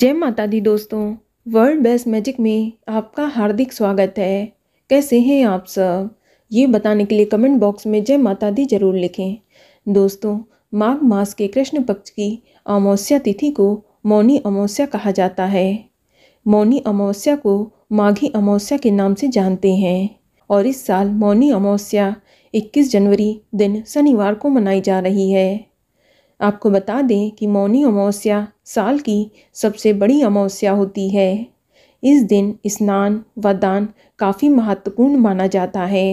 जय माता दी दोस्तों वर्ल्ड बेस्ट मैजिक में आपका हार्दिक स्वागत है कैसे हैं आप सब ये बताने के लिए कमेंट बॉक्स में जय माता दी जरूर लिखें दोस्तों माघ मास के कृष्ण पक्ष की अमावस्या तिथि को मौनी अमावस्या कहा जाता है मौनी अमावस्या को माघी अमावस्या के नाम से जानते हैं और इस साल मौनी अमावस्या 21 जनवरी दिन शनिवार को मनाई जा रही है आपको बता दें कि मौनी अमावस्या साल की सबसे बड़ी अमावस्या होती है इस दिन स्नान व दान काफ़ी महत्वपूर्ण माना जाता है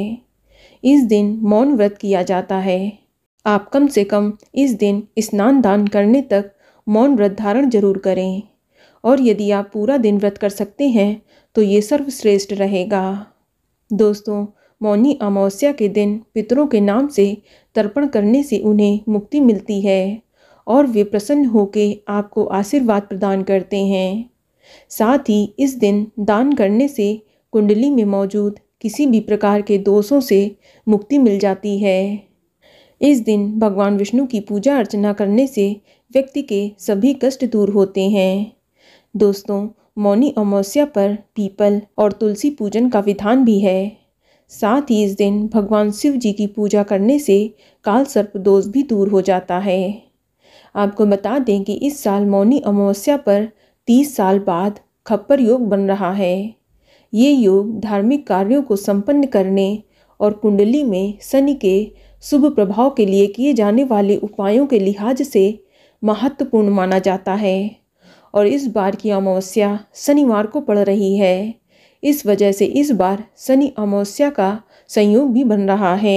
इस दिन मौन व्रत किया जाता है आप कम से कम इस दिन स्नान दान करने तक मौन व्रत धारण जरूर करें और यदि आप पूरा दिन व्रत कर सकते हैं तो ये सर्वश्रेष्ठ रहेगा दोस्तों मौनी अमावस्या के दिन पितरों के नाम से तर्पण करने से उन्हें मुक्ति मिलती है और वे प्रसन्न होकर आपको आशीर्वाद प्रदान करते हैं साथ ही इस दिन दान करने से कुंडली में मौजूद किसी भी प्रकार के दोषों से मुक्ति मिल जाती है इस दिन भगवान विष्णु की पूजा अर्चना करने से व्यक्ति के सभी कष्ट दूर होते हैं दोस्तों मौनी अमावस्या पर पीपल और तुलसी पूजन का विधान भी है साथ ही इस दिन भगवान शिव जी की पूजा करने से काल सर्प दोष भी दूर हो जाता है आपको बता दें कि इस साल मौनी अमावस्या पर तीस साल बाद खप्पर योग बन रहा है ये योग धार्मिक कार्यों को संपन्न करने और कुंडली में शनि के शुभ प्रभाव के लिए किए जाने वाले उपायों के लिहाज से महत्वपूर्ण माना जाता है और इस बार की अमावस्या शनिवार को पड़ रही है इस वजह से इस बार शनि अमावस्या का संयोग भी बन रहा है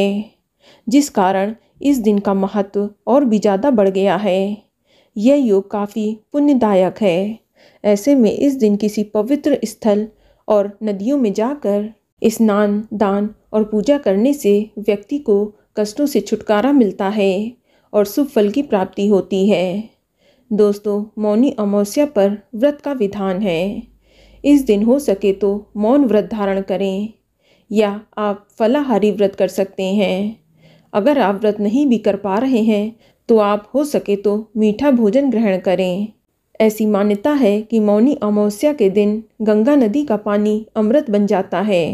जिस कारण इस दिन का महत्व और भी ज़्यादा बढ़ गया है यह योग काफ़ी पुण्यदायक है ऐसे में इस दिन किसी पवित्र स्थल और नदियों में जाकर स्नान दान और पूजा करने से व्यक्ति को कष्टों से छुटकारा मिलता है और शुभ फल की प्राप्ति होती है दोस्तों मौनी अमावस्या पर व्रत का विधान है इस दिन हो सके तो मौन व्रत धारण करें या आप फलाहारी व्रत कर सकते हैं अगर आप व्रत नहीं भी कर पा रहे हैं तो आप हो सके तो मीठा भोजन ग्रहण करें ऐसी मान्यता है कि मौनी अमावस्या के दिन गंगा नदी का पानी अमृत बन जाता है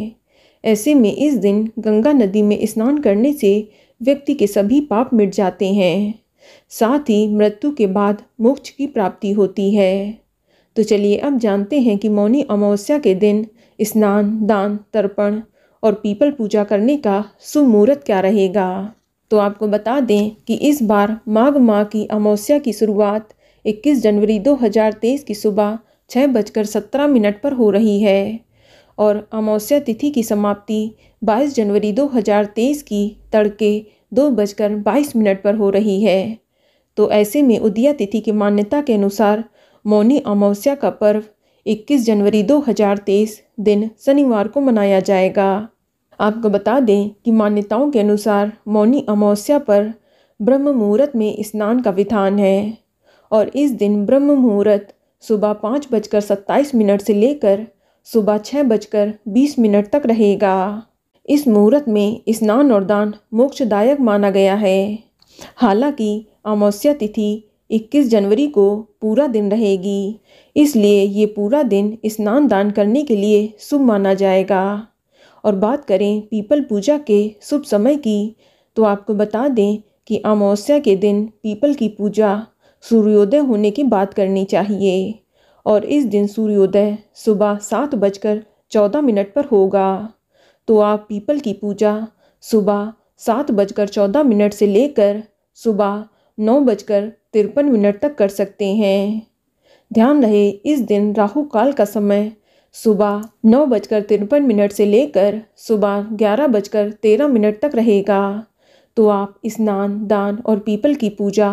ऐसे में इस दिन गंगा नदी में स्नान करने से व्यक्ति के सभी पाप मिट जाते हैं साथ ही मृत्यु के बाद मोक्ष की प्राप्ति होती है तो चलिए अब जानते हैं कि मौनी अमावस्या के दिन स्नान दान तर्पण और पीपल पूजा करने का शुभ मुहूर्त क्या रहेगा तो आपको बता दें कि इस बार माघ माह की अमावस्या की शुरुआत 21 जनवरी 2023 की सुबह छः बजकर सत्रह मिनट पर हो रही है और अमावस्या तिथि की समाप्ति 22 जनवरी 2023 की तड़के दो बजकर बाईस मिनट पर हो रही है तो ऐसे में उदिया तिथि की मान्यता के अनुसार मौनी अमावस्या का पर्व 21 जनवरी 2023 दिन शनिवार को मनाया जाएगा आपको बता दें कि मान्यताओं के अनुसार मौनी अमावस्या पर ब्रह्म मुहूर्त में स्नान का विधान है और इस दिन ब्रह्म मुहूर्त सुबह पाँच बजकर सत्ताईस मिनट से लेकर सुबह छः बजकर बीस मिनट तक रहेगा इस मुहूर्त में स्नान और दान मोक्षदायक माना गया है हालांकि अमावस्या तिथि 21 जनवरी को पूरा दिन रहेगी इसलिए ये पूरा दिन स्नान दान करने के लिए शुभ माना जाएगा और बात करें पीपल पूजा के शुभ समय की तो आपको बता दें कि अमावस्या के दिन पीपल की पूजा सूर्योदय होने की बात करनी चाहिए और इस दिन सूर्योदय सुबह सात बजकर चौदह मिनट पर होगा तो आप पीपल की पूजा सुबह सात बजकर चौदह मिनट से लेकर सुबह नौ बजकर तिरपन मिनट तक कर सकते हैं ध्यान रहे इस दिन राहु काल का समय सुबह नौ बजकर तिरपन मिनट से लेकर सुबह ग्यारह बजकर तेरह मिनट तक रहेगा तो आप स्नान दान और पीपल की पूजा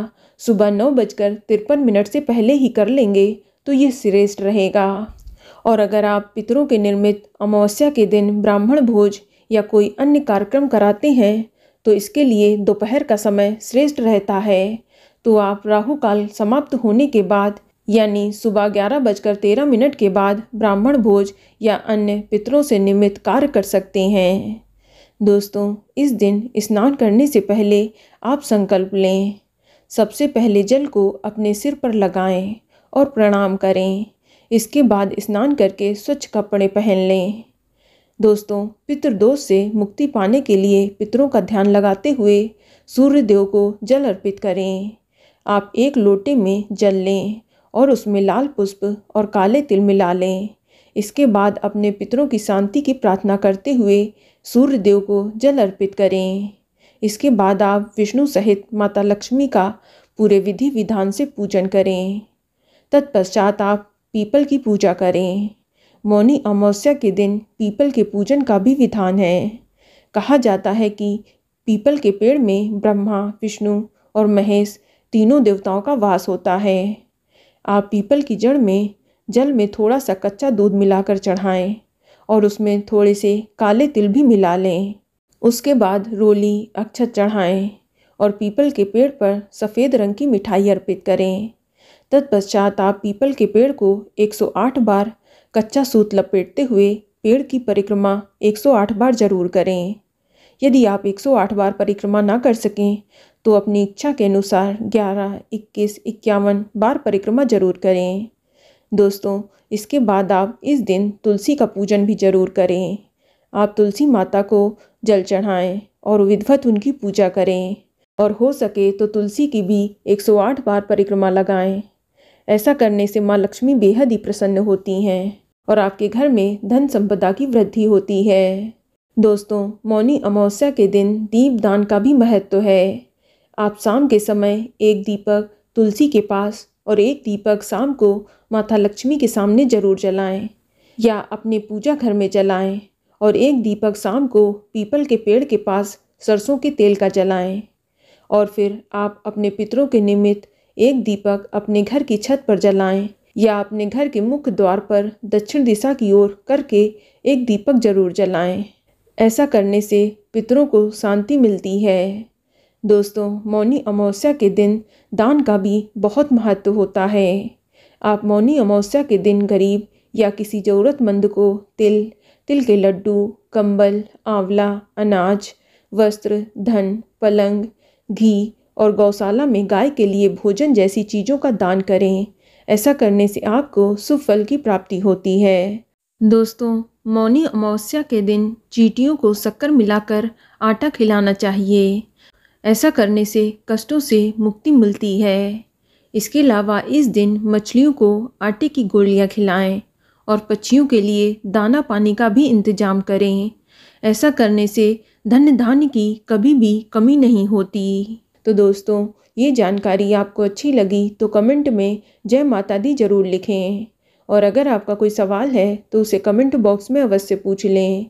सुबह नौ बजकर तिरपन मिनट से पहले ही कर लेंगे तो ये श्रेष्ठ रहेगा और अगर आप पितरों के निर्मित अमावस्या के दिन ब्राह्मण भोज या कोई अन्य कार्यक्रम कराते हैं तो इसके लिए दोपहर का समय श्रेष्ठ रहता है तो आप राहु काल समाप्त होने के बाद यानी सुबह ग्यारह बजकर तेरह मिनट के बाद ब्राह्मण भोज या अन्य पितरों से निमित्त कार्य कर सकते हैं दोस्तों इस दिन स्नान करने से पहले आप संकल्प लें सबसे पहले जल को अपने सिर पर लगाएं और प्रणाम करें इसके बाद स्नान करके स्वच्छ कपड़े पहन लें दोस्तों पितृदोष से मुक्ति पाने के लिए पितरों का ध्यान लगाते हुए सूर्य देव को जल अर्पित करें आप एक लोटे में जल लें और उसमें लाल पुष्प और काले तिल मिला लें इसके बाद अपने पितरों की शांति की प्रार्थना करते हुए सूर्य देव को जल अर्पित करें इसके बाद आप विष्णु सहित माता लक्ष्मी का पूरे विधि विधान से पूजन करें तत्पश्चात आप पीपल की पूजा करें मौनी अमावस्या के दिन पीपल के पूजन का भी विधान है कहा जाता है कि पीपल के पेड़ में ब्रह्मा विष्णु और महेश तीनों देवताओं का वास होता है आप पीपल की जड़ में जल में थोड़ा सा कच्चा दूध मिलाकर चढ़ाएं और उसमें थोड़े से काले तिल भी मिला लें उसके बाद रोली अक्षत चढ़ाएं और पीपल के पेड़ पर सफ़ेद रंग की मिठाई अर्पित करें तत्पश्चात आप पीपल के पेड़ को 108 बार कच्चा सूत लपेटते हुए पेड़ की परिक्रमा 108 बार जरूर करें यदि आप 108 बार परिक्रमा ना कर सकें तो अपनी इच्छा के अनुसार 11, 21, इक्यावन बार परिक्रमा जरूर करें दोस्तों इसके बाद आप इस दिन तुलसी का पूजन भी जरूर करें आप तुलसी माता को जल चढ़ाएं और विधवत उनकी पूजा करें और हो सके तो तुलसी की भी 108 बार परिक्रमा लगाएं ऐसा करने से माँ लक्ष्मी बेहद ही प्रसन्न होती हैं और आपके घर में धन संपदा की वृद्धि होती है दोस्तों मौनी अमावस्या के दिन दीप दान का भी महत्व है आप शाम के समय एक दीपक तुलसी के पास और एक दीपक शाम को माता लक्ष्मी के सामने ज़रूर जलाएं या अपने पूजा घर में जलाएं और एक दीपक शाम को पीपल के पेड़ के पास सरसों के तेल का जलाएं और फिर आप अपने पितरों के निमित्त एक दीपक अपने घर की छत पर जलाएं या अपने घर के मुख्य द्वार पर दक्षिण दिशा की ओर करके एक दीपक जरूर जलाएं ऐसा करने से पितरों को शांति मिलती है दोस्तों मौनी अमावस्या के दिन दान का भी बहुत महत्व होता है आप मौनी अमावस्या के दिन गरीब या किसी ज़रूरतमंद को तिल तिल के लड्डू कंबल आंवला अनाज वस्त्र धन पलंग घी और गौशाला में गाय के लिए भोजन जैसी चीज़ों का दान करें ऐसा करने से आपको सुफल की प्राप्ति होती है दोस्तों मौनी अमावस्या के दिन चीटियों को शक्कर मिलाकर आटा खिलाना चाहिए ऐसा करने से कष्टों से मुक्ति मिलती है इसके अलावा इस दिन मछलियों को आटे की गोलियां खिलाएं और पक्षियों के लिए दाना पानी का भी इंतजाम करें ऐसा करने से धन धान्य की कभी भी कमी नहीं होती तो दोस्तों ये जानकारी आपको अच्छी लगी तो कमेंट में जय माता दी ज़रूर लिखें और अगर आपका कोई सवाल है तो उसे कमेंट बॉक्स में अवश्य पूछ लें